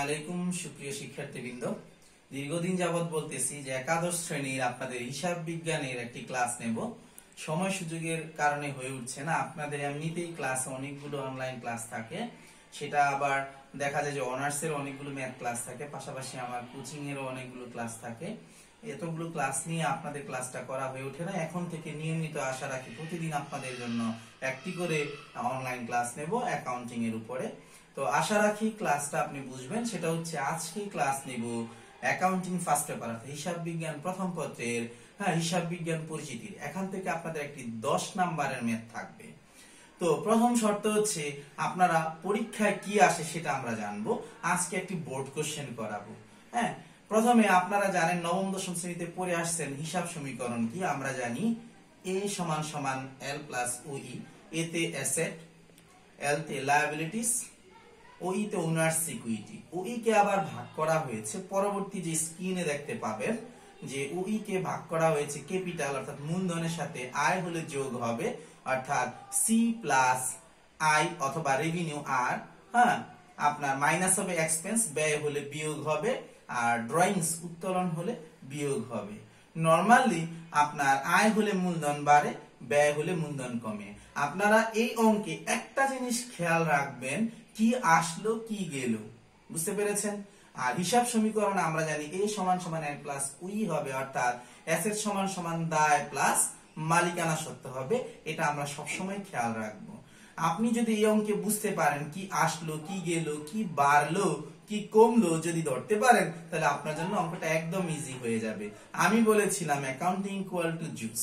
আলাইকুম সুপ্রিয় শিক্ষার্থীবৃন্দ দীর্ঘদিন যাবৎ বলতেছি যে একাদশ শ্রেণীর আপনাদের হিসাব বিজ্ঞানের একটি ক্লাস নেব সময় সুযোগের কারণে হয়ে উঠছে না আপনাদের এমনিতেই ক্লাস অনেকগুলো অনলাইন ক্লাস থাকে সেটা আবার দেখা যায় যে অনার্সের অনেকগুলো ম্যাথ ক্লাস থাকে পাশাপাশি আমার কোচিং এরও অনেকগুলো ক্লাস থাকে এতগুলো ক্লাস নিয়ে আপনাদের ক্লাসটা করা হয়ে ওঠে না এখন থেকে নিয়মিত আশা রাখি প্রতিদিন আপনাদের জন্য একটি করে অনলাইন ক্লাস নেব অ্যাকাউন্টিং এর উপরে তো আশা রাখি ক্লাসটা আপনি বুঝবেন সেটা হচ্ছে আজকে ক্লাস নিব অ্যাকাউন্টিং ফার্স্ট পেপার অর্থাৎ হিসাব বিজ্ঞান প্রথম পত্রের হ্যাঁ হিসাব বিজ্ঞান পরিচিতির এখান থেকে আপনাদের একটি দশ নাম্বারের ম্যাথ থাকবে তো প্রথম শর্ত হচ্ছে আপনারা পরীক্ষায় কি আসে সেটা আমরা জানবো আজকে একটি বোর্ড কোশ্চেন করাবো হ্যাঁ প্রথমে আপনারা জানেন নবম দশম শ্রেণীতে পড়ে আসছেন হিসাব সমীকরণ কি আমরা জানি এ সমান সমান এল প্লাস ই এতে অ্যাসেট এল তে লায়াবিলিটিস তে ওনার সিকুইটি ওইকে আবার ভাগ করা হয়েছে পরবর্তী যে স্ক্রিনে দেখতে পাবেন যে কে ভাগ করা হয়েছে ক্যাপিটাল অর্থাৎ মূলধনের সাথে আয় হলে যোগ হবে অর্থাৎ সি প্লাস আই অথবা রেভিনিউ আর হ্যাঁ আপনার মাইনাস হবে এক্সপেন্স ব্যয় হলে বিয়োগ হবে আর ড্রয়িংস উত্তোলন হলে বিয়োগ হবে নর্মালি আপনার আয় হলে মূলধন বাড়ে ব্যয় হলে মূলধন কমে আপনারা এই অঙ্কে একটা জিনিস খেয়াল রাখবেন কি আসলো কি গেল বুঝতে পেরেছেন আর হিসাব সমীকরণ আমরা জানি এ সমান সমান এন প্লাস উই হবে অর্থাৎ অ্যাসেট সমান সমান দায় প্লাস মালিকানা সত্য হবে এটা আমরা সবসময় খেয়াল রাখবো আপনি যদি এই অঙ্কে বুঝতে পারেন কি আসলো কি গেল কি বাড়লো কি কমলো যদি ধরতে পারেন তাহলে আপনার জন্য অঙ্কটা একদম ইজি হয়ে যাবে আমি বলেছিলাম অ্যাকাউন্টিং ইকুয়াল টু জুস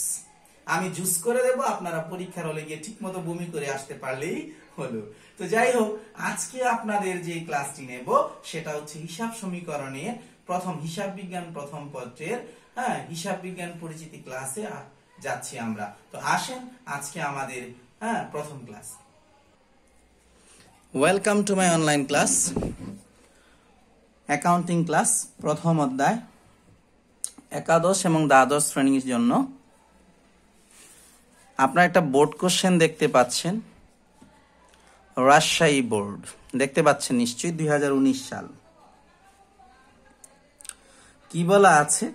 আমি জুস করে দেব আপনারা পরীক্ষার হলে গিয়ে ঠিক মতো বমি করে আসতে পারলেই হলো তো যাই হোক আজকে আপনাদের যে ক্লাসটি নেব সেটা হচ্ছে হিসাব সমীকরণের প্রথম হিসাব বিজ্ঞান প্রথম পত্রের হ্যাঁ হিসাব বিজ্ঞান পরিচিতি ক্লাসে যাচ্ছি আমরা তো আসেন আজকে আমাদের হ্যাঁ প্রথম class welcome to my online class accounting class প্রথম অধ্যায় একাদশ এবং দ্বাদশ শ্রেণীর জন্য আপনারা একটা বোর্ড কোশ্চেন দেখতে পাচ্ছেন রাজশাহী বোর্ড দেখতে পাচ্ছেন নিশ্চয়ই দুই সাল কি বলা আছে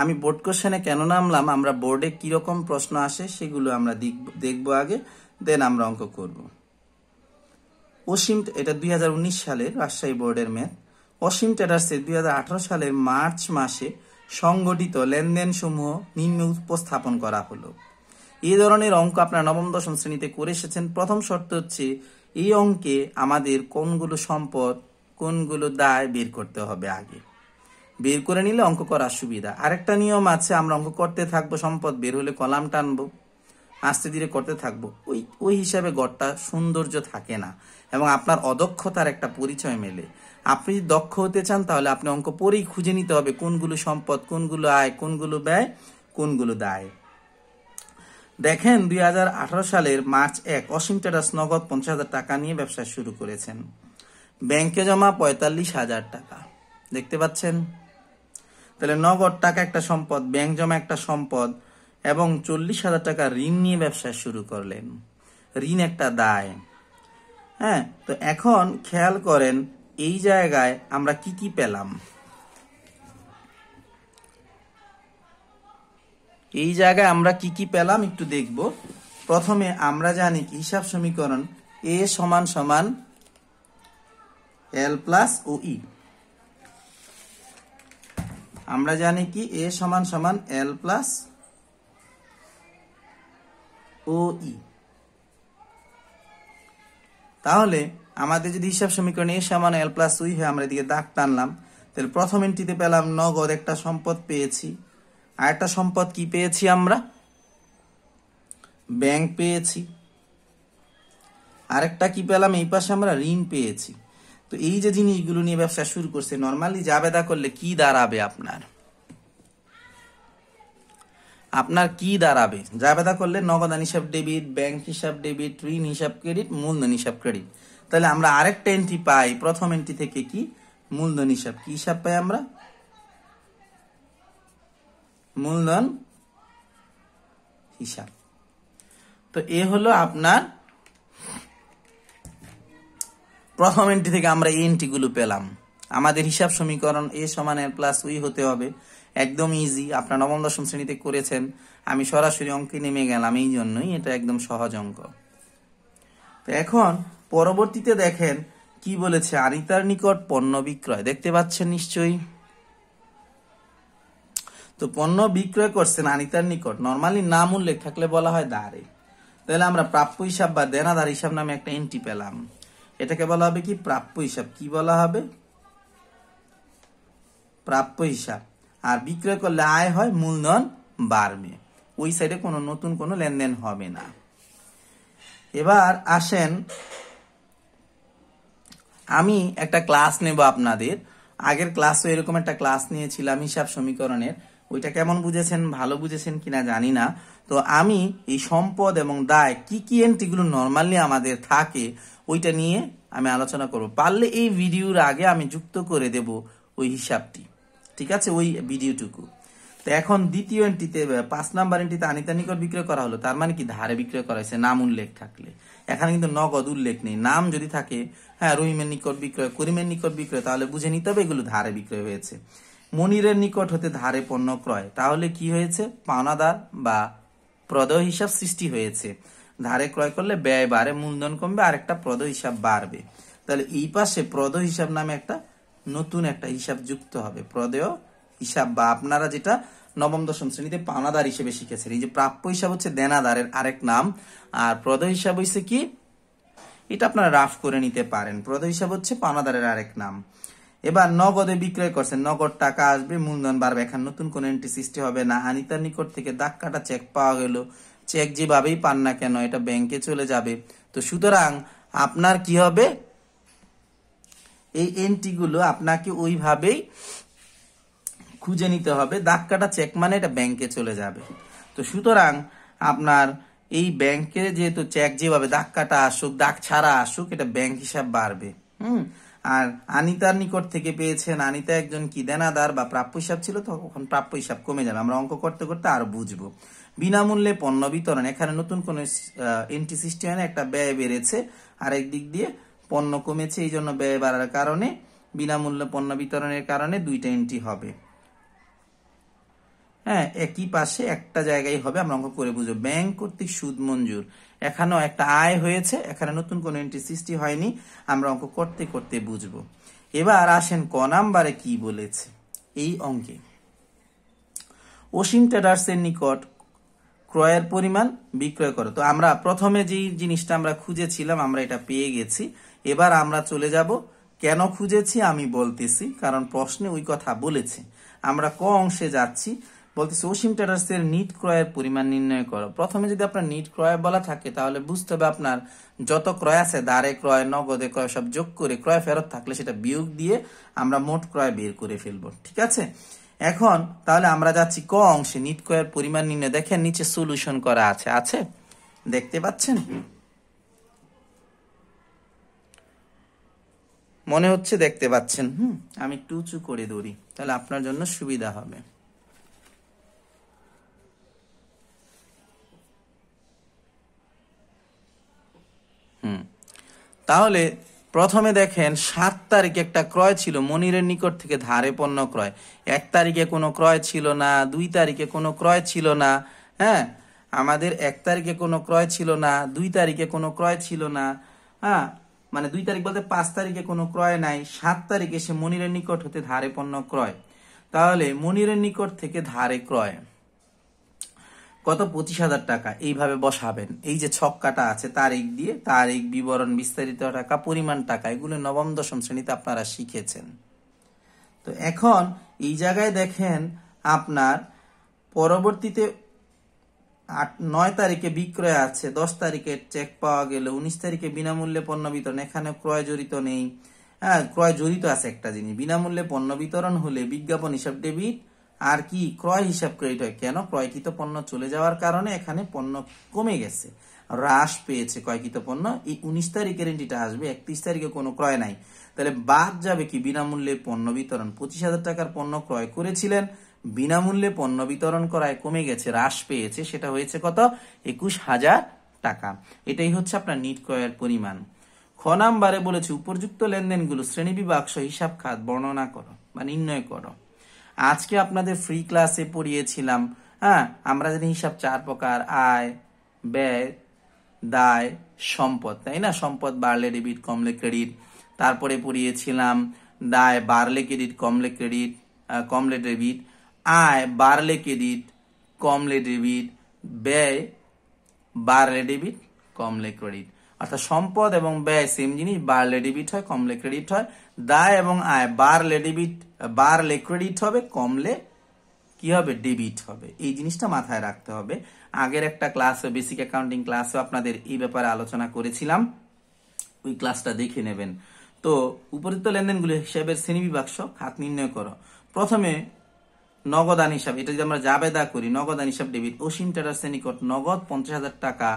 আমি বোর্ড কোশ্চেনে কেন নামলাম আমরা বোর্ডে কীরকম প্রশ্ন আসে সেগুলো আমরা দেখব আগে দেন আমরা অঙ্ক করব অসীম এটা দুই সালের রাজশাহী বোর্ডের ম্যাথ অসীম ট্রেডার্সের দুই সালের মার্চ মাসে সংগঠিত লেনদেন সমূহ নিম্ন উপস্থাপন করা হলো এই ধরনের অঙ্ক আপনারা নবম দশম শ্রেণীতে করে এসেছেন প্রথম শর্ত হচ্ছে এই অঙ্কে আমাদের কোনগুলো সম্পদ কোনগুলো দায় বের করতে হবে আগে বের করে নিলে অঙ্ক করার সুবিধা আরেকটা নিয়ম আছে আমরা অঙ্ক করতে থাকবো সম্পদ বের হলে কলাম টানবো আস্তে ধীরে করতে থাকবো ওই ওই হিসাবে গড়টা সৌন্দর্য থাকে না এবং আপনার অদক্ষতার একটা পরিচয় মেলে আপনি যদি দক্ষ হতে চান তাহলে আপনি অঙ্ক পরেই খুঁজে নিতে হবে কোনগুলো সম্পদ কোনগুলো আয় কোনগুলো ব্যয় কোনগুলো দায় দেখেন দুই সালের মার্চ এক অসীম ট্রেডার্স নগদ পঞ্চাশ হাজার টাকা নিয়ে ব্যবসা শুরু করেছেন ব্যাংকে জমা পঁয়তাল্লিশ হাজার টাকা দেখতে পাচ্ছেন তাহলে নগদ টাকা একটা সম্পদ ব্যাংক জমা একটা সম্পদ এবং চল্লিশ হাজার টাকা ঋণ নিয়ে ব্যবসা শুরু করলেন ঋণ একটা দায় হ্যাঁ তো এখন খেয়াল করেন এই জায়গায় আমরা কি কি পেলাম এই জায়গায় আমরা কি কি পেলাম একটু দেখব প্রথমে আমরা জানি হিসাব সমীকরণ এ সমান সমান এল প্লাস ও ই আমরা জানি কি এ সমান সমান এল প্লাস ও ই তাহলে আমাদের যদি হিসাব সমীকরণ এ সমান এল প্লাস উই হয় আমরা এদিকে দাগ টানলাম তাহলে প্রথম এন্ট্রিতে পেলাম নগদ একটা সম্পদ পেয়েছি আরেকটা সম্পদ কি পেয়েছি আমরা ব্যাংক পেয়েছি আরেকটা কি পেলাম এই পাশে আমরা ঋণ পেয়েছি তো এই যে জিনিসগুলো নিয়ে ব্যবসা শুরু করছে নর্মালি জাবেদা করলে কি দাঁড়াবে আপনার আপনার কি দাঁড়াবে জাবেদা করলে নগদান হিসাব ডেবিট ব্যাংক হিসাব ডেবিট ঋণ হিসাব ক্রেডিট মূলধন হিসাব ক্রেডিট তাহলে আমরা আরেকটা এন্ট্রি পাই প্রথম এন্ট্রি থেকে কি মূলধন হিসাব কি হিসাব পাই আমরা মূলধন হিসাব তো এ হলো আপনার প্রথম এন্ট্রি থেকে আমরা এই এন্ট্রিগুলো পেলাম আমাদের হিসাব সমীকরণ এ সমান এল প্লাস উই হতে হবে একদম ইজি আপনার নবম দশম শ্রেণীতে করেছেন আমি সরাসরি অঙ্কে নেমে গেলাম এই জন্যই এটা একদম সহজ অঙ্ক তো এখন পরবর্তীতে দেখেন কি বলেছে আরিতার নিকট পণ্য বিক্রয় দেখতে পাচ্ছেন নিশ্চয়ই তো পণ্য বিক্রয় করছেন আনিতার নিকট নর্মালি নাম উল্লেখ থাকলে বলা হয় দাঁড়ে তাহলে আমরা প্রাপ্য হিসাব বা দেনাদার হিসাব নামে একটা এন্ট্রি পেলাম এটাকে বলা হবে কি প্রাপ্য হিসাব কি বলা হবে প্রাপ্য হিসাব আর বিক্রয় করলে আয় হয় মূলধন বাড়বে ওই সাইডে কোনো নতুন কোনো লেনদেন হবে না এবার আসেন আমি একটা ক্লাস নেব আপনাদের আগের ক্লাসও এরকম একটা ক্লাস নিয়েছিলাম হিসাব সমীকরণের ওইটা কেমন বুঝেছেন ভালো বুঝেছেন কিনা জানি না তো আমি এই সম্পদ এবং দায় কি কি এন্ট্রিগুলো নর্মালি আমাদের থাকে ওইটা নিয়ে আমি আলোচনা করব পারলে এই ভিডিওর আগে আমি যুক্ত করে দেব ওই হিসাবটি ঠিক আছে ওই ভিডিওটুকু তো এখন দ্বিতীয় এন্ট্রিতে পাঁচ নাম্বার এন্ট্রিতে আনিতা নিকট বিক্রয় করা হলো তার মানে কি ধারে বিক্রয় করা হয়েছে নাম উল্লেখ থাকলে এখানে কিন্তু নগদ উল্লেখ নেই নাম যদি থাকে হ্যাঁ রহিমের নিকট বিক্রয় করিমের নিকট বিক্রয় তাহলে বুঝে নিতে হবে এগুলো ধারে বিক্রয় হয়েছে মনিরের নিকট হতে ধারে পণ্য ক্রয় তাহলে কি হয়েছে পাওনাদার বা প্রদয় হিসাব সৃষ্টি হয়েছে ধারে ক্রয় করলে ব্যয় বাড়ে মূলধন কমবে আর একটা প্রদেয় হিসাব বাড়বে তাহলে এই পাশে প্রদেয় হিসাব নামে একটা নতুন একটা হিসাব যুক্ত হবে প্রদেয় হিসাব বা আপনারা যেটা নবম দশম শ্রেণীতে পাওনাদার হিসেবে শিখেছেন এই যে প্রাপ্য হিসাব হচ্ছে দেনাদারের আরেক নাম আর প্রদেয় হিসাব হচ্ছে কি এটা আপনারা রাফ করে নিতে পারেন প্রদেয় হিসাব হচ্ছে পাওনাদারের আরেক নাম এবার নগদে বিক্রয় করছেন নগদ টাকা আসবে মূলধন বাড়বে এখন নতুন কোনো এন্ট্রি সৃষ্টি হবে না হানিতার নিকট থেকে দাগ কাটা চেক পাওয়া গেল চেক যেভাবেই পান না কেন এটা ব্যাংকে চলে যাবে তো সুতরাং আপনার কি হবে এই এন্ট্রিগুলো আপনাকে ওইভাবেই খুঁজে নিতে হবে দাগ কাটা চেক মানে এটা ব্যাংকে চলে যাবে তো সুতরাং আপনার এই ব্যাংকে যেহেতু চেক যেভাবে দাগ কাটা আসুক দাগ ছাড়া আসুক এটা ব্যাংক হিসাব বাড়বে হুম আর আনিতার নিকট থেকে পেয়েছেন আনিতা একজন কি দেনাদার বা প্রাপ্য হিসাব ছিল তখন প্রাপ্য হিসাব কমে যাবে আমরা অঙ্ক করতে করতে আর বুঝবো বিনামূল্যে পণ্য বিতরণ এখানে নতুন কোনো এন্ট্রি সিস্টেম একটা ব্যয় বেড়েছে আরেক দিক দিয়ে পণ্য কমেছে এই জন্য ব্যয় বাড়ার কারণে বিনামূল্যে পণ্য বিতরণের কারণে দুইটা এন্ট্রি হবে হ্যাঁ একই পাশে একটা জায়গায় হবে আমরা অঙ্ক করে বুঝবো ব্যাংক কর্তৃক সুদ মঞ্জুর এখানেও একটা আয় হয়েছে এখানে নতুন কোনো এন্ট্রি সৃষ্টি হয়নি আমরা অঙ্ক করতে করতে বুঝবো এবার আসেন ক নাম্বারে কি বলেছে এই অঙ্কে অসীম ট্রেডার্সের নিকট ক্রয়ের পরিমাণ বিক্রয় করে তো আমরা প্রথমে যেই জিনিসটা আমরা খুঁজেছিলাম আমরা এটা পেয়ে গেছি এবার আমরা চলে যাব কেন খুঁজেছি আমি বলতেছি কারণ প্রশ্নে ওই কথা বলেছে আমরা ক অংশে যাচ্ছি বলতেছে অসীম ট্রেডার্সের নিট ক্রয়ের পরিমাণ নির্ণয় করো প্রথমে যদি আপনার নিট ক্রয় বলা থাকে তাহলে বুঝতে হবে আপনার যত ক্রয় আছে দাঁড়ে ক্রয় নগদে ক্রয় সব যোগ করে ক্রয় ফেরত থাকলে সেটা বিয়োগ দিয়ে আমরা মোট ক্রয় বের করে ফেলব ঠিক আছে এখন তাহলে আমরা যাচ্ছি ক অংশে নিট ক্রয়ের পরিমাণ নির্ণয় দেখেন নিচে সলিউশন করা আছে আছে দেখতে পাচ্ছেন মনে হচ্ছে দেখতে পাচ্ছেন হুম আমি একটু উঁচু করে দৌড়ি তাহলে আপনার জন্য সুবিধা হবে হুম তাহলে প্রথমে দেখেন সাত তারিখে একটা ক্রয় ছিল মনিরের নিকট থেকে ধারে পণ্য ক্রয় এক তারিখে কোনো ক্রয় ছিল না দুই তারিখে কোনো ক্রয় ছিল না হ্যাঁ আমাদের এক তারিখে কোনো ক্রয় ছিল না দুই তারিখে কোনো ক্রয় ছিল না হ্যাঁ মানে দুই তারিখ বলতে পাঁচ তারিখে কোনো ক্রয় নাই সাত তারিখে সে মনিরের নিকট হতে ধারে পণ্য ক্রয় তাহলে মনিরের নিকট থেকে ধারে ক্রয় কত পঁচিশ হাজার টাকা এইভাবে বসাবেন এই যে ছক্কাটা আছে তারিখ দিয়ে তারিখ বিবরণ বিস্তারিত টাকা পরিমাণ টাকা এগুলো নবম দশম শ্রেণীতে আপনারা শিখেছেন তো এখন এই জায়গায় দেখেন আপনার পরবর্তীতে আট নয় তারিখে বিক্রয় আছে দশ তারিখে চেক পাওয়া গেল উনিশ তারিখে বিনামূল্যে পণ্য বিতরণ এখানে ক্রয় জড়িত নেই হ্যাঁ ক্রয় জড়িত আছে একটা জিনিস বিনামূল্যে পণ্য বিতরণ হলে বিজ্ঞাপন হিসাব ডেবিট আর কি ক্রয় হিসাব ক্রেডিট হয় কেন ক্রয়কৃত পণ্য চলে যাওয়ার কারণে এখানে পণ্য কমে গেছে হ্রাস পেয়েছে ক্রয়কৃত পণ্য এই উনিশ তারিখ গ্যারেন্টিটা আসবে একত্রিশ তারিখে কোনো ক্রয় নাই তাহলে বাদ যাবে কি বিনামূল্যে পণ্য বিতরণ পঁচিশ হাজার টাকার পণ্য ক্রয় করেছিলেন বিনামূল্যে পণ্য বিতরণ করায় কমে গেছে হ্রাস পেয়েছে সেটা হয়েছে কত একুশ হাজার টাকা এটাই হচ্ছে আপনার নিট ক্রয়ের পরিমাণ খ নাম্বারে বলেছে উপযুক্ত লেনদেনগুলো শ্রেণীবিভাগ হিসাব খাত বর্ণনা করো বা মানে নির্ণয় করো আজকে আপনাদের ফ্রি ক্লাসে পড়িয়েছিলাম হ্যাঁ আমরা জানি হিসাব চার প্রকার আয় ব্যয় দায় সম্পদ তাই না সম্পদ বাড়লে ডেবিট কমলে ক্রেডিট তারপরে পড়িয়েছিলাম দায় বাড়লে ক্রেডিট কমলে ক্রেডিট কমলে ডেবিট আয় বাড়লে ক্রেডিট কমলে ডেবিট ব্যয় বাড়লে ডেবিট কমলে ক্রেডিট অর্থাৎ সম্পদ এবং ব্যয় সেম জিনিস বাড়লে ডেবিট হয় কমলে ক্রেডিট হয় দায় এবং আয় বাড়লে ডেবিট বাড়লে ক্রেডিট হবে কমলে কি হবে ডেবিট হবে এই জিনিসটা মাথায় রাখতে হবে আগের একটা ক্লাসে বেসিক অ্যাকাউন্টিং ক্লাসে আপনাদের এই ব্যাপারে আলোচনা করেছিলাম ওই ক্লাসটা দেখে নেবেন তো উপরিত লেনদেনগুলি হিসাবের শ্রেণীবিভাগ সব খাত নির্ণয় করো প্রথমে নগদান হিসাব এটা যদি আমরা জাবেদা করি নগদান হিসাব ডেবিট অসীম টাটার শ্রেণীকট নগদ পঞ্চাশ হাজার টাকা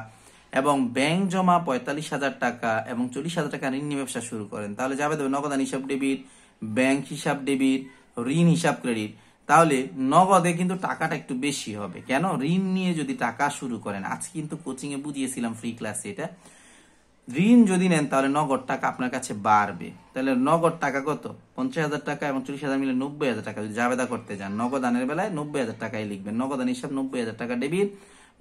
এবং ব্যাংক জমা পঁয়তাল্লিশ হাজার টাকা এবং চল্লিশ হাজার টাকা ঋণ নিয়ে ব্যবসা শুরু করেন তাহলে যাবে দেবে নগদান হিসাব ডেবিট ব্যাংক হিসাব ডেবিট ঋণ হিসাব ক্রেডিট তাহলে নগদে কিন্তু টাকাটা একটু বেশি হবে কেন ঋণ নিয়ে যদি টাকা শুরু করেন আজ কিন্তু কোচিংয়ে বুঝিয়েছিলাম ফ্রি ক্লাসে এটা ঋণ যদি নেন তাহলে নগদ টাকা আপনার কাছে বাড়বে তাহলে নগদ টাকা কত পঞ্চাশ হাজার টাকা এবং চল্লিশ হাজার মিলে নব্বই হাজার টাকা যদি জাবেদা করতে যান নগদানের বেলায় নব্বই হাজার টাকাই লিখবেন নগদান হিসাব নব্বই হাজার টাকা ডেবিট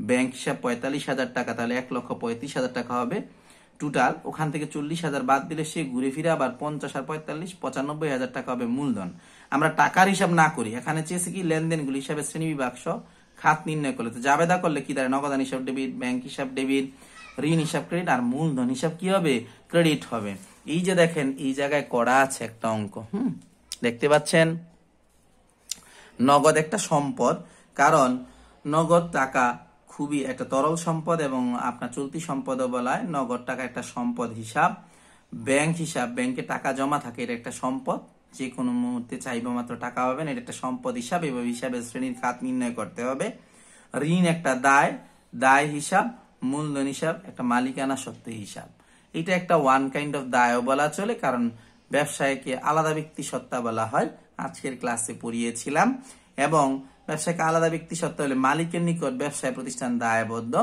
ব্যাংক হিসাব পঁয়তাল্লিশ হাজার টাকা তাহলে এক লক্ষ পঁয়ত্রিশ হাজার টাকা হবে টোটাল ওখান থেকে চল্লিশ হাজার বাদ দিলে সে ঘুরে ফিরে আবার পঞ্চাশ আর পঁয়তাল্লিশ পঁচানব্বই হাজার টাকা হবে মূলধন আমরা টাকার হিসাব না করি এখানে চেয়েছি কি লেনদেনগুলি হিসাবে শ্রেণীবিভাগ সহ খাত নির্ণয় করলে তো জাবেদা করলে কি দাঁড়ায় নগদান হিসাব ডেবিট ব্যাংক হিসাব ডেবিট ঋণ হিসাব ক্রেডিট আর মূলধন হিসাব কি হবে ক্রেডিট হবে এই যে দেখেন এই জায়গায় করা আছে একটা অঙ্ক হুম দেখতে পাচ্ছেন নগদ একটা সম্পদ কারণ নগদ টাকা খুবই একটা তরল সম্পদ এবং আপনার চলতি সম্পদও বলায় নগদ টাকা একটা সম্পদ হিসাব ব্যাংক হিসাব ব্যাংকে টাকা জমা থাকে এটা একটা সম্পদ যে কোনো মুহূর্তে চাইব মাত্র টাকা পাবেন এটা একটা সম্পদ হিসাব এভাবে হিসাবে শ্রেণীর খাত নির্ণয় করতে হবে ঋণ একটা দায় দায় হিসাব মূলধন হিসাব একটা মালিকানা সত্য হিসাব এটা একটা ওয়ান কাইন্ড অফ দায়ও বলা চলে কারণ ব্যবসায়কে আলাদা ব্যক্তি সত্তা বলা হয় আজকের ক্লাসে পড়িয়েছিলাম এবং ব্যবসায়কে আলাদা ব্যক্তি সত্ত্বে হলে মালিকের নিকট ব্যবসায় প্রতিষ্ঠান দায়বদ্ধ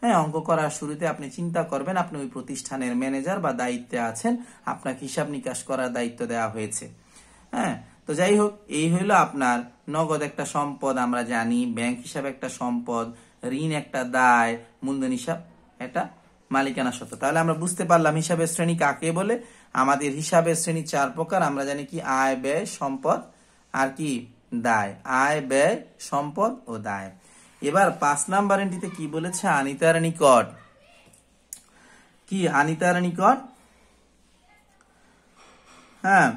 হ্যাঁ অঙ্ক করার শুরুতে আপনি চিন্তা করবেন আপনি ওই প্রতিষ্ঠানের ম্যানেজার বা দায়িত্বে আছেন আপনাকে হিসাব নিকাশ করার দায়িত্ব দেওয়া হয়েছে হ্যাঁ তো যাই হোক এই হইল আপনার নগদ একটা সম্পদ আমরা জানি ব্যাংক হিসাবে একটা সম্পদ ঋণ একটা দায় মূলধন হিসাব এটা মালিকানা সত্য তাহলে আমরা বুঝতে পারলাম হিসাবের শ্রেণী কাকে বলে আমাদের হিসাবের শ্রেণী চার প্রকার আমরা জানি কি আয় ব্যয় সম্পদ আর কি দায় আয় ব্যয় সম্পদ ও দায় এবার পাঁচ নাম্বার এন্ট্রিতে কি বলেছে আনিতার নিকট কি আনিতার নিকট হ্যাঁ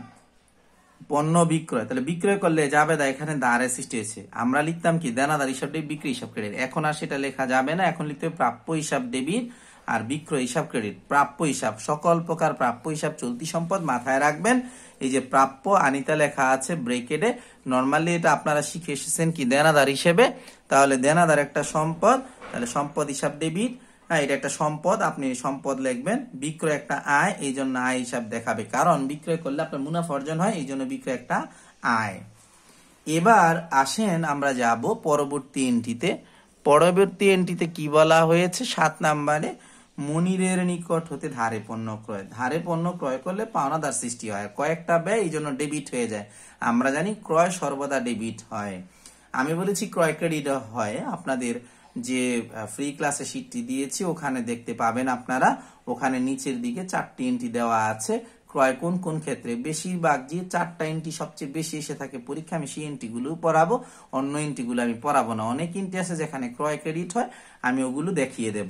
পণ্য বিক্রয় তাহলে বিক্রয় করলে যাবে দা এখানে দাঁড় সৃষ্টি হয়েছে আমরা লিখতাম কি দেনাদার হিসাব ডেবিট বিক্রি হিসাব ক্রেডিট এখন আর সেটা লেখা যাবে না এখন লিখতে হবে প্রাপ্য হিসাব ডেবিট আর বিক্রয় হিসাব ক্রেডিট প্রাপ্য হিসাব সকল প্রকার প্রাপ্য হিসাব চলতি সম্পদ মাথায় রাখবেন এই যে প্রাপ্য আনিতা লেখা আছে ব্রেকেটে নর্মালি এটা আপনারা শিখে এসেছেন কি দেনাদার হিসেবে তাহলে দেনাদার একটা সম্পদ তাহলে সম্পদ হিসাব ডেবিট হ্যাঁ এটা একটা সম্পদ আপনি সম্পদ লিখবেন বিক্রয় একটা আয় এই জন্য আয় হিসাব দেখাবে কারণ বিক্রয় করলে আপনার মুনাফা অর্জন হয় এই জন্য বিক্রয় একটা আয় এবার আসেন আমরা যাব পরবর্তী এন্ট্রিতে পরবর্তী এন্ট্রিতে কি বলা হয়েছে সাত নাম্বারে মনিরের নিকট হতে ধারে পণ্য ক্রয় ধারে পণ্য ক্রয় করলে পাওনাদার সৃষ্টি হয় কয়েকটা ব্যয় এই জন্য ডেবিট হয়ে যায় আমরা জানি ক্রয় সর্বদা ডেবিট হয় আমি বলেছি ক্রয় ক্রেডিট হয় আপনাদের যে ফ্রি ক্লাসে সিটটি দিয়েছি ওখানে দেখতে পাবেন আপনারা ওখানে নিচের দিকে চারটি এন্ট্রি দেওয়া আছে ক্রয় কোন কোন ক্ষেত্রে বেশিরভাগ যে চারটা এন্টি সবচেয়ে বেশি এসে থাকে পরীক্ষা আমি সেই গুলো পড়াবো অন্য গুলো আমি পড়াবো না অনেক এন্টি আছে যেখানে ক্রয় ক্রেডিট হয় আমি ওগুলো দেখিয়ে দেব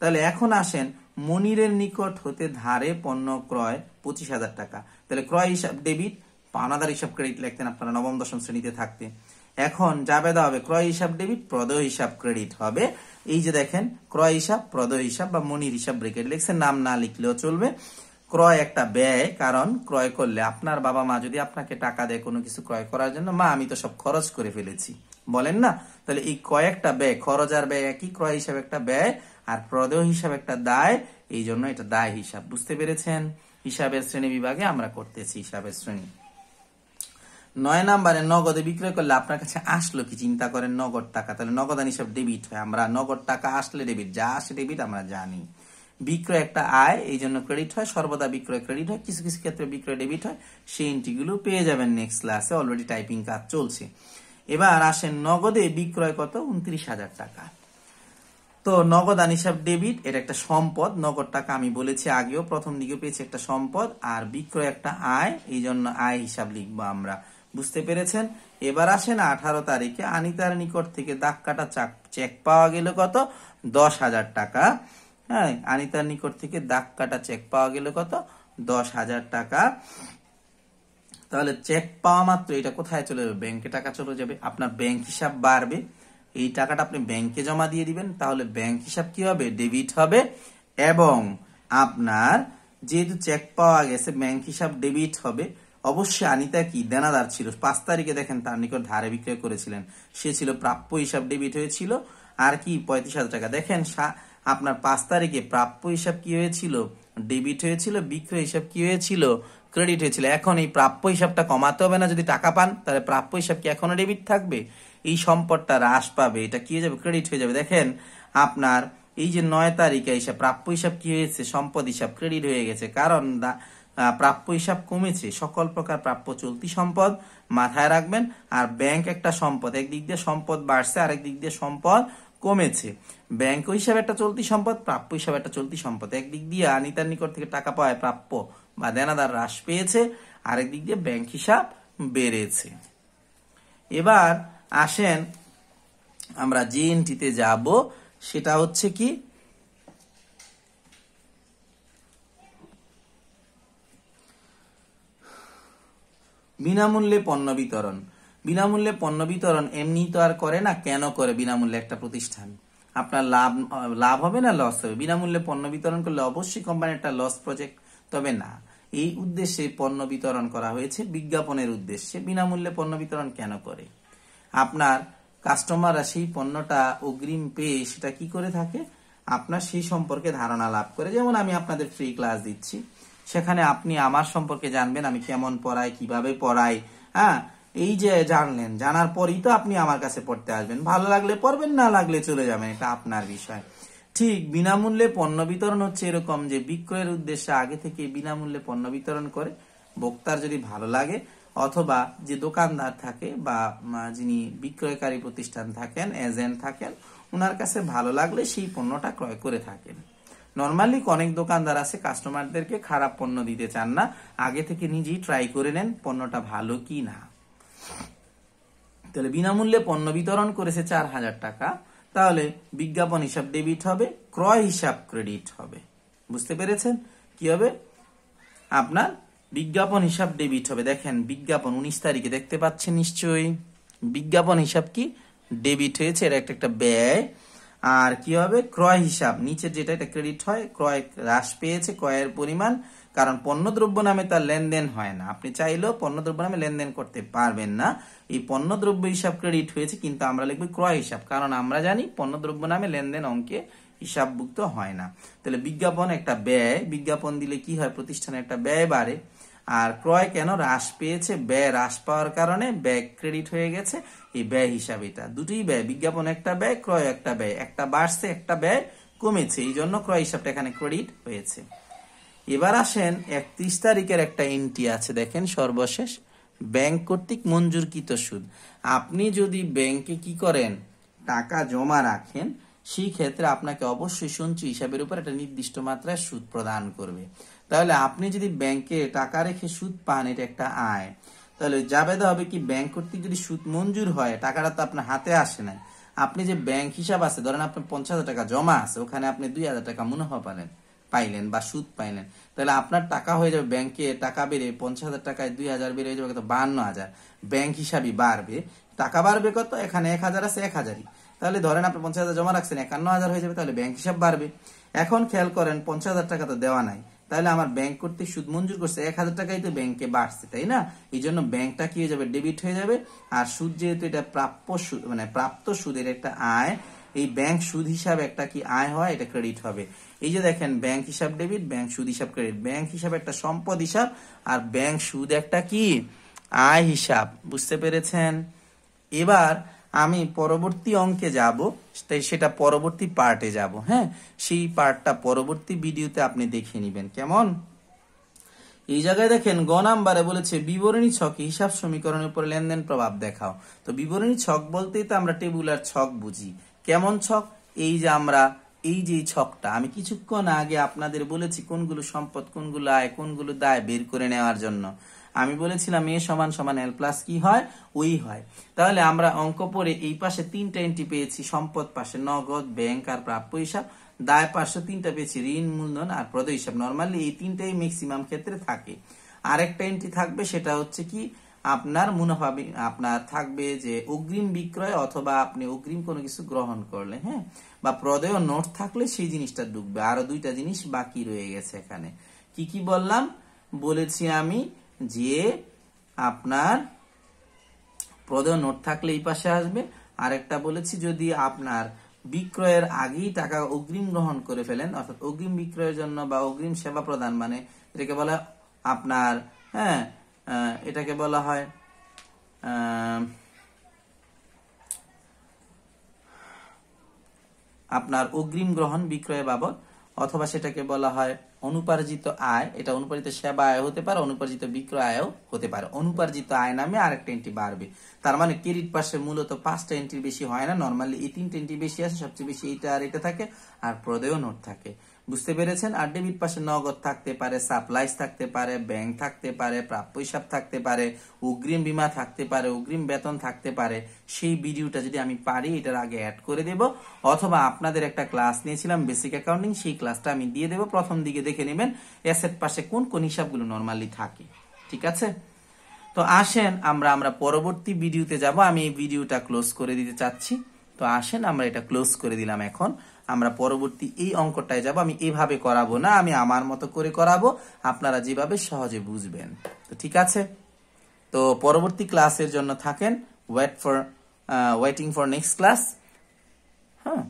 তাহলে এখন আসেন মনিরের নিকট হতে ধারে পণ্য ক্রয় পঁচিশ হাজার টাকা তাহলে ক্রয় হিসাব ডেবিট পানাদার হিসাব ক্রেডিট লিখতেন আপনারা নবম দশম শ্রেণীতে থাকতে এখন বেদা হবে ক্রয় হিসাব ডেবিট প্রদয় হিসাব ক্রেডিট হবে এই যে দেখেন ক্রয় হিসাব প্রদয় হিসাব বা মনির হিসাব ব্রেকেট লিখছে নাম না লিখলেও চলবে ক্রয় একটা ব্যয় কারণ ক্রয় করলে আপনার বাবা মা যদি আপনাকে টাকা দেয় কোনো কিছু ক্রয় করার জন্য মা আমি তো সব খরচ করে ফেলেছি বলেন না তাহলে এই কয়েকটা ব্যয় খরচ আর ব্যয় একই ক্রয় হিসাবে একটা ব্যয় আর প্রদেয় হিসাবে একটা দায় এই জন্য এটা দায় হিসাব বুঝতে পেরেছেন হিসাবের শ্রেণী বিভাগে আমরা করতেছি হিসাবের শ্রেণী নয় নাম্বারে নগদে বিক্রয় করলে আপনার কাছে আসলো কি চিন্তা করেন নগদ টাকা তাহলে নগদান হিসাব ডেবিট হয় আমরা নগদ টাকা আসলে ডেবিট যা আসে ডেবিট আমরা জানি বিক্রয় একটা আয় এই জন্য ক্রেডিট হয় সর্বদা বিক্রয় ক্রেডিট হয় কিছু কিছু ক্ষেত্রে বিক্রয় ডেবিট হয় সেই এন্ট্রিগুলো পেয়ে যাবেন নেক্সট ক্লাসে অলরেডি টাইপিং কাজ চলছে এবার আসেন নগদে বিক্রয় কত উনত্রিশ হাজার টাকা তো নগদ আনিসাব ডেবিট এটা একটা সম্পদ নগদ টাকা আমি বলেছি আগেও প্রথম দিকে পেয়েছি একটা সম্পদ আর বিক্রয় একটা আয় এই জন্য আয় হিসাব লিখবো আমরা বুঝতে পেরেছেন এবার আসেন আঠারো তারিখে আনিতার নিকট থেকে দাগ কাটা চেক পাওয়া গেল কত দশ হাজার টাকা হ্যাঁ আনিতার নিকট থেকে দাগ কাটা চেক পাওয়া গেল কত দশ হাজার টাকা তাহলে চেক পাওয়া মাত্র এটা কোথায় চলে যাবে ব্যাংকে টাকা চলে যাবে আপনার ব্যাংক হিসাব বাড়বে এই টাকাটা আপনি ব্যাংকে জমা দিয়ে দিবেন তাহলে ব্যাংক হিসাব কি হবে ডেবিট হবে এবং আপনার যেহেতু চেক পাওয়া গেছে ব্যাংক হিসাব ডেবিট হবে অবশ্যই আনিতা কি দেনাদার ছিল পাঁচ তারিখে দেখেন তার নিকট ধারে বিক্রয় করেছিলেন সে ছিল প্রাপ্য হিসাব ডেবিট হয়েছিল আর কি পঁয়ত্রিশ হাজার টাকা দেখেন আপনার পাঁচ তারিখে প্রাপ্য হিসাব কি হয়েছিল ডেবিট হয়েছিল বিক্রয় হিসাব কি হয়েছিল ক্রেডিট হয়েছিল এখন এই প্রাপ্য হিসাবটা কমাতে হবে না যদি টাকা পান তাহলে প্রাপ্য হিসাব কি এখনো ডেবিট থাকবে এই সম্পদটা হ্রাস পাবে এটা কি হয়ে যাবে ক্রেডিট হয়ে যাবে দেখেন আপনার এই যে নয় তারিখে হিসাব প্রাপ্য হিসাব কি হয়েছে সম্পদ হিসাব ক্রেডিট হয়ে গেছে কারণ প্রাপ্য হিসাব কমেছে সকল প্রকার প্রাপ্য চলতি সম্পদ মাথায় রাখবেন আর ব্যাংক একটা সম্পদ একদিক দিয়ে সম্পদ বাড়ছে আরেক দিক দিয়ে সম্পদ কমেছে ব্যাংক হিসাবে একটা চলতি সম্পদ প্রাপ্য হিসাবে একটা চলতি সম্পদ একদিক দিয়ে আনিতার নিকট থেকে টাকা পায় প্রাপ্য বা দেনাদার হ্রাস পেয়েছে আরেক দিক দিয়ে ব্যাংক হিসাব বেড়েছে এবার আসেন আমরা জিএনটিতে যাব সেটা হচ্ছে কি বিনামূল্যে পণ্য বিতরণ বিনামূল্যে পণ্য বিতরণ এমনি তো আর করে না কেন করে বিনামূল্যে একটা প্রতিষ্ঠান আপনার লাভ লাভ হবে না লস হবে বিনামূল্যে পণ্য বিতরণ করলে অবশ্যই কোম্পানির একটা লস প্রজেক্ট তবে না এই উদ্দেশ্যে পণ্য বিতরণ করা হয়েছে বিজ্ঞাপনের উদ্দেশ্যে বিনামূল্যে পণ্য বিতরণ কেন করে আপনার কাস্টমাররা সেই পণ্যটা অগ্রিম পেয়ে সেটা কি করে থাকে আপনার সেই সম্পর্কে ধারণা লাভ করে যেমন আমি আপনাদের ফ্রি ক্লাস দিচ্ছি সেখানে আপনি আমার সম্পর্কে জানবেন আমি কেমন পড়াই কিভাবে পড়াই হ্যাঁ এই যে জানলেন জানার পরই তো আপনি আমার কাছে পড়তে আসবেন ভালো লাগলে পড়বেন না লাগলে চলে যাবেন এটা আপনার বিষয় ঠিক বিনামূল্যে পণ্য বিতরণ হচ্ছে এরকম যে বিক্রয়ের উদ্দেশ্যে আগে থেকে বিনামূল্যে পণ্য বিতরণ করে বক্তার যদি ভালো লাগে অথবা যে দোকানদার থাকে বা যিনি বিক্রয়কারী প্রতিষ্ঠান থাকেন এজেন্ট থাকেন ওনার কাছে ভালো লাগলে সেই পণ্যটা ক্রয় করে থাকেন নর্মালি অনেক দোকানদার আছে কাস্টমারদেরকে খারাপ পণ্য দিতে চান না আগে থেকে নিজেই ট্রাই করে নেন পণ্যটা ভালো কি না তাহলে বিনামূল্যে পণ্য বিতরণ করেছে চার হাজার টাকা তাহলে বিজ্ঞাপন হিসাব ডেবিট হবে ক্রয় হিসাব ক্রেডিট হবে বুঝতে পেরেছেন কি হবে আপনার বিজ্ঞাপন হিসাব ডেবিট হবে দেখেন বিজ্ঞাপন উনিশ তারিখে দেখতে পাচ্ছেন নিশ্চয়ই বিজ্ঞাপন হিসাব কি ডেবিট হয়েছে এটা একটা একটা ব্যয় আর কি হবে ক্রয় হিসাব নিচের যেটা এটা ক্রেডিট হয় ক্রয় হ্রাস পেয়েছে ক্রয়ের পরিমাণ কারণ পণ্যদ্রব্য নামে তার লেনদেন হয় না আপনি চাইলেও পণ্যদ্রব্য নামে লেনদেন করতে পারবেন না এই পণ্যদ্রব্য হিসাব ক্রেডিট হয়েছে কিন্তু আমরা লিখবো ক্রয় হিসাব কারণ আমরা জানি পণ্যদ্রব্য নামে লেনদেন অঙ্কে হিসাবভুক্ত হয় না তাহলে বিজ্ঞাপন একটা ব্যয় বিজ্ঞাপন দিলে কি হয় প্রতিষ্ঠানে একটা ব্যয় বাড়ে আর ক্রয় কেন হ্রাস পেয়েছে ব্যয় হ্রাস পাওয়ার কারণে ব্যয় ক্রেডিট হয়ে গেছে এই ব্যয় হিসাবে এটা দুটোই ব্যয় বিজ্ঞাপন একটা ব্যয় ক্রয় একটা ব্যয় একটা বাড়ছে একটা ব্যয় কমেছে এই জন্য ক্রয় হিসাবটা এখানে ক্রেডিট হয়েছে এবার আসেন একত্রিশ তারিখের একটা এন্ট্রি আছে দেখেন সর্বশেষ ব্যাংক কর্তৃক মঞ্জুরকৃত সুদ আপনি যদি ব্যাংকে কি করেন টাকা জমা রাখেন সেই ক্ষেত্রে আপনাকে অবশ্যই সঞ্চয় হিসাবের উপর একটা নির্দিষ্ট মাত্রায় সুদ প্রদান করবে তাহলে আপনি যদি ব্যাংকে টাকা রেখে সুদ পান এটা একটা আয় তাহলে জাবেদা হবে কি ব্যাংক কর্তৃক যদি সুদ মঞ্জুর হয় টাকাটা তো আপনার হাতে আসে না আপনি যে ব্যাংক হিসাব আছে ধরেন আপনার পঞ্চাশ টাকা জমা আছে ওখানে আপনি দুই হাজার টাকা মুনাফা পারেন পাইলেন বা সুদ পাইলেন তাহলে আপনার টাকা হয়ে যাবে ব্যাংকে টাকা বেড়ে পঞ্চাশ হাজার টাকায় দুই হাজার বেড়ে যাবে কত বান্ন হাজার ব্যাংক হিসাবে বাড়বে টাকা বাড়বে কত এখানে এক হাজার আছে এক হাজারই তাহলে ধরেন আপনি পঞ্চাশ হাজার জমা রাখছেন একান্ন হাজার হয়ে যাবে তাহলে ব্যাংক হিসাব বাড়বে এখন খেয়াল করেন পঞ্চাশ হাজার টাকা তো দেওয়া নাই তাহলে আমার ব্যাংক কর্তৃক সুদ মঞ্জুর করছে এক হাজার টাকাই তো ব্যাংকে বাড়ছে তাই না এই জন্য ব্যাংকটা কি হয়ে যাবে ডেবিট হয়ে যাবে আর সুদ যেহেতু এটা প্রাপ্য সুদ মানে প্রাপ্ত সুদের একটা আয় এই ব্যাংক সুদ হিসাবে একটা কি আয় হয় এটা ক্রেডিট হবে এই যে দেখেন ব্যাংক হিসাব ডেবিট ব্যাংক সুদ হিসাব ক্রেডিট ব্যাংক হিসাব একটা সম্পদ হিসাব আর ব্যাংক সুদ একটা কি আয় হিসাব বুঝতে পেরেছেন এবার আমি পরবর্তী অঙ্কে যাব তাই সেটা পরবর্তী পার্টে যাব হ্যাঁ সেই পার্টটা পরবর্তী ভিডিওতে আপনি দেখে নেবেন কেমন এই জায়গায় দেখেন গ নাম্বারে বলেছে বিবরণী ছকে হিসাব সমীকরণের উপর লেনদেন প্রভাব দেখাও তো বিবরণী ছক বলতেই তো আমরা টেবুলার ছক বুঝি কেমন ছক এই যে আমরা এই যে ছকটা আমি কিছুক্ষণ আগে আপনাদের বলেছি কোনগুলো সম্পদ কোনগুলো আয় কোনগুলো দায় বের করে নেওয়ার জন্য আমি বলেছিলাম এ সমান সমান এল প্লাস কি হয় ওই হয় তাহলে আমরা অঙ্ক পরে এই পাশে তিনটা এন্ট্রি পেয়েছি সম্পদ পাশে নগদ ব্যাংক আর প্রাপ্য হিসাব দায় পাশে তিনটা পেয়েছি ঋণ মূলধন আর প্রদ হিসাব নর্মালি এই তিনটাই ম্যাক্সিমাম ক্ষেত্রে থাকে আরেকটা এন্ট্রি থাকবে সেটা হচ্ছে কি আপনার মুনাফা আপনার থাকবে যে অগ্রিম বিক্রয় অথবা আপনি অগ্রিম কোনো কিছু গ্রহণ করলে হ্যাঁ বা প্রদেয় নোট থাকলে সেই জিনিসটা ডুববে আরো দুইটা জিনিস বাকি রয়ে গেছে এখানে কি কি বললাম বলেছি আমি যে আপনার প্রদেয় নোট থাকলে এই পাশে আসবে আরেকটা বলেছি যদি আপনার বিক্রয়ের আগেই টাকা অগ্রিম গ্রহণ করে ফেলেন অর্থাৎ অগ্রিম বিক্রয়ের জন্য বা অগ্রিম সেবা প্রদান মানে এটাকে বলা আপনার হ্যাঁ এটাকে বলা হয় আপনার অগ্রিম গ্রহণ বিক্রয় বাবদ অথবা সেটাকে বলা হয় অনুপার্জিত আয় এটা অনুপার্জিত সেবা আয় হতে পারে অনুপার্জিত বিক্রয় আয়ও হতে পারে অনুপার্জিত আয় নামে আরেকটা এন্ট্রি বাড়বে তার মানে ক্রেডিট পাশে মূলত পাঁচটা এন্ট্রি বেশি হয় না নর্মালি এই তিনটে এন্ট্রি বেশি আছে সবচেয়ে বেশি এটা আর এটা থাকে আর প্রদেয় নোট থাকে বুঝতে পেরেছেন আর ডেবিট পাশে নগদ থাকতে পারে সাপ্লাইস থাকতে পারে ব্যাংক থাকতে পারে প্রাপ্য হিসাব থাকতে পারে অগ্রিম বিমা থাকতে পারে অগ্রিম বেতন থাকতে পারে সেই ভিডিওটা যদি আমি পারি এটার আগে অ্যাড করে দেব অথবা আপনাদের একটা ক্লাস নিয়েছিলাম বেসিক অ্যাকাউন্টিং সেই ক্লাসটা আমি দিয়ে দেব প্রথম দিকে দেখে নেবেন অ্যাসেট পাশে কোন কোন হিসাবগুলো নর্মালি থাকে ঠিক আছে তো আসেন আমরা আমরা পরবর্তী ভিডিওতে যাব আমি এই ভিডিওটা ক্লোজ করে দিতে চাচ্ছি তো আসেন আমরা এটা ক্লোজ করে দিলাম এখন আমরা পরবর্তী এই অঙ্কটায় যাব আমি এভাবে করাবো না আমি আমার মতো করে করাবো আপনারা যেভাবে সহজে বুঝবেন তো ঠিক আছে তো পরবর্তী ক্লাসের জন্য থাকেন wait for waiting for next class হ্যাঁ